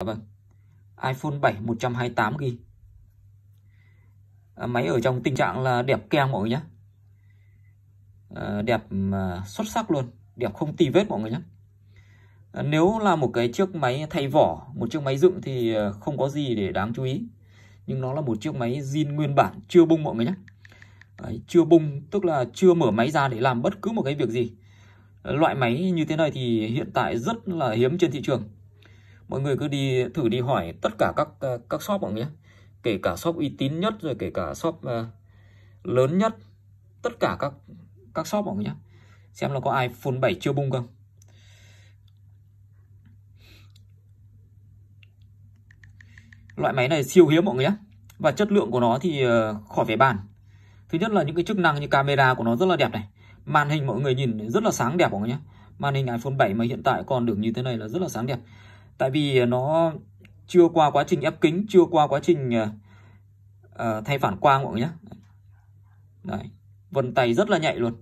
Dạ vâng. iPhone 7 128GB. À, máy ở trong tình trạng là đẹp keng mọi người nhé. Ờ, đẹp ờ, xuất sắc luôn, đẹp không tì vết mọi người nhé. Ờ, nếu là một cái chiếc máy thay vỏ, một chiếc máy dựng thì không có gì để đáng chú ý. Nhưng nó là một chiếc máy zin nguyên bản chưa bung mọi người nhé. Đấy, chưa bung tức là chưa mở máy ra để làm bất cứ một cái việc gì. Loại máy như thế này thì hiện tại rất là hiếm trên thị trường mọi người cứ đi thử đi hỏi tất cả các ờ, các shop mọi người nhé kể cả shop uy tín nhất rồi kể cả shop uh, lớn nhất tất cả các các shop mọi người nhé xem là có iPhone 7 chưa bung không loại máy này siêu hiếm mọi người nhé và chất lượng của nó thì ờ, khỏi phải bàn thứ nhất là những cái chức năng như camera của nó rất là đẹp này màn hình mọi người nhìn rất là sáng đẹp mọi người nhé màn hình iPhone 7 mà hiện tại còn được như thế này là rất là sáng đẹp tại vì ờ, nó chưa qua quá trình ép kính chưa qua quá trình uh, thay phản quang mọi người nhé Đấy, vân tay rất là nhạy luôn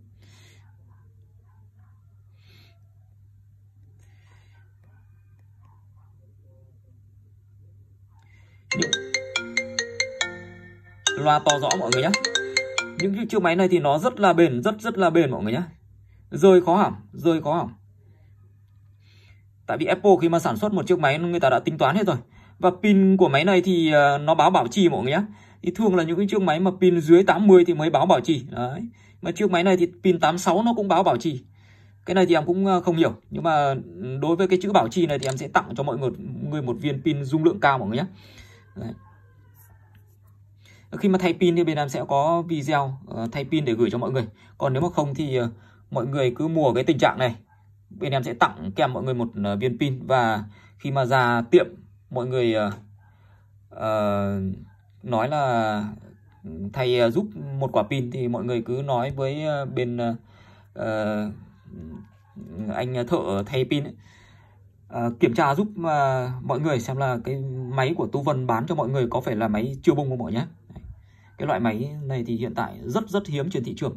loa to rõ mọi người nhé những chiếc máy này thì nó rất là bền rất rất là bền mọi người nhé rơi khó hỏng rơi khó hỏng Tại vì Apple khi mà sản xuất một chiếc máy người ta đã tính toán hết rồi. Và pin của máy này thì ờ, nó báo bảo trì mọi người nhé. Thì thường là những cái chiếc máy mà pin dưới 80 thì mới báo bảo trì. Đấy. Mà chiếc máy này thì pin 86 nó cũng báo bảo trì. Cái này thì em cũng ờ, không hiểu. Nhưng mà ừ, đối với cái chữ bảo trì này thì em sẽ tặng cho mọi người, người một viên pin dung lượng cao mọi người nhé. Đấy. Khi mà thay pin thì bên em sẽ có video ờ, thay pin để gửi cho mọi người. Còn nếu mà không thì mọi người cứ mua cái tình trạng này bên em sẽ tặng kèm mọi người một ờ, viên pin và khi mà ra tiệm mọi người uh, uh, nói là thầy giúp một quả pin thì mọi người cứ nói với bên uh, anh thợ thay pin ấy. Uh, kiểm tra giúp uh, mọi người xem là cái máy của Tú Vân bán cho mọi người có phải là máy chưa bung không mọi nhé cái loại máy này thì hiện tại rất rất hiếm trên thị trường